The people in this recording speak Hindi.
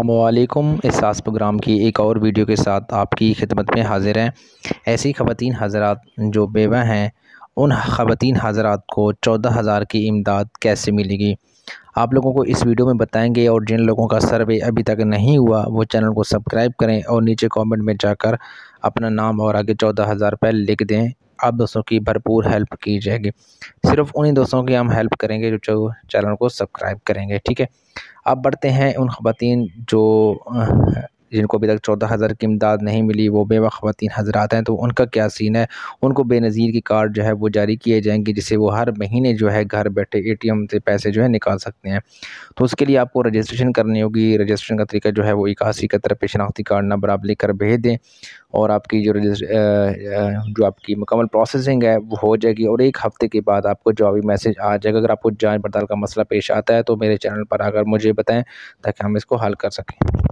असलकम एहसास प्रोग्राम की एक और वीडियो के साथ आपकी खिदमत में हाजिर हैं ऐसी ख़वान हजरात जो बेवा हैं उन ख़वान हजरात को चौदह हज़ार की इमदाद कैसे मिलेगी आप लोगों को इस वीडियो में बताएंगे और जिन लोगों का सर्वे अभी तक नहीं हुआ वो चैनल को सब्सक्राइब करें और नीचे कमेंट में जाकर अपना नाम और आगे चौदह हज़ार रुपये लिख दें आप दोस्तों की भरपूर हेल्प की जाएगी सिर्फ उन्हीं दोस्तों की हम हेल्प करेंगे जो चैनल को सब्सक्राइब करेंगे ठीक है अब बढ़ते हैं उन ख़वान जो जिनको अभी तक चौदह हज़ार की इमदाद नहीं मिली वो बेवा ख़वान हजरात हैं तो उनका क्या सीन है उनको बेनज़ीर की कार्ड जो है वो जारी किए जाएंगे जिससे वो हर महीने जो है घर बैठे ए टी एम से पैसे जो है निकाल सकते हैं तो उसके लिए आपको रजिस्ट्रेशन करनी होगी रजिस्ट्रेशन का तरीका जो है वो इक्यासी इकहत्तर पे शनाख्ती कार्ड नंबर आप लेकर भेज दें और आपकी जो जो आपकी मुकमल प्रोसेसिंग है वो हो जाएगी और एक हफ़्ते के बाद आपको जवाबी मैसेज आ जाएगा अगर आपको जाँच पड़ताल का मसला पेश आता है तो मेरे चैनल पर आकर मुझे बताएं ताकि हम इसको हल कर सकें